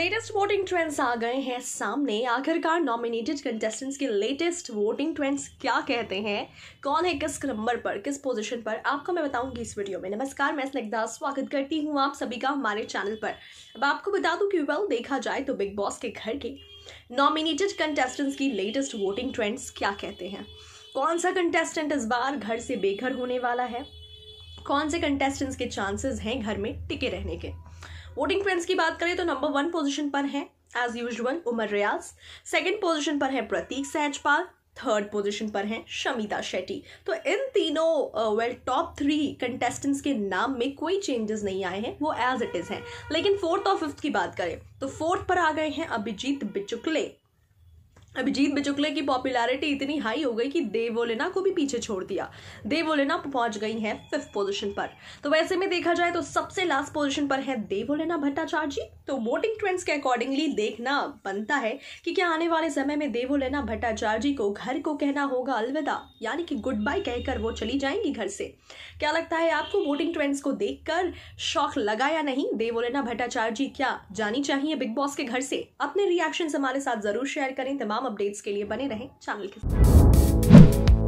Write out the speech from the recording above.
latest voting trends आ गए हैं सामने आखिरकार नॉमिनेटेड कंटेस्टेंट्स के लेटेस्ट वोटिंग ट्रेंड्स क्या कहते हैं कौन है किस नंबर पर किस पोजीशन पर आपको मैं बताऊंगी इस वीडियो में नमस्कार मैं स्निग्धा स्वागत करती हूं आप सभी का हमारे चैनल पर अब आपको बता दूं कि वेल देखा जाए तो बिग बॉस के घर के नॉमिनेटेड कंटेस्टेंट्स की लेटेस्ट वोटिंग ट्रेंड्स क्या कहते हैं कौन सा कंटेस्टेंट इस बार घर से बेघर होने वाला है कौन से कंटेस्टेंट्स के चांसेस हैं घर में टिके रहने के वोटिंग ट्रेंड्स की बात करें तो नंबर वन पोजिशन पर है as usual Umar Riaz second position पर है प्रतीक सहजपाल थर्ड पोजीशन पर हैं शमिता शेट्टी तो इन तीनों वेल टॉप थ्री कंटेस्टेंट्स के नाम में कोई चेंजेस नहीं आए हैं वो एज इट इज़ हैं लेकिन फोर्थ और फिफ्थ की बात करें तो फोर्थ पर आ गए हैं अभिजीत बिचुकले अभिजीत बिचुकले की पॉपुलैरिटी इतनी हाई हो गई कि देवोलेना को भी पीछे छोड़ दिया देवोलेना पहुंच गई हैं फिफ्थ पोजीशन पर तो वैसे में देखा जाए तो सबसे लास्ट पोजीशन पर है देवोलेना भट्टाचार्य जी तो वोटिंग ट्रेंड्स के अकॉर्डिंगली देखना बनता है कि क्या आने वाले समय में देवोलेना भट्टाचार्य जी को घर को कहना होगा अलविदा यानी कि गुड बाय कहकर वो चली जाएंगी घर से क्या लगता है आपको वोटिंग ट्रेंड्स को देख कर शौक लगा या नहीं देवोलेना भट्टाचार्य जी क्या जानी चाहिए बिग बॉस के घर से अपने रिएक्शन हमारे साथ जरूर शेयर करें तमाम तमाम अपडेट्स के लिए बने रहें चैनल के साथ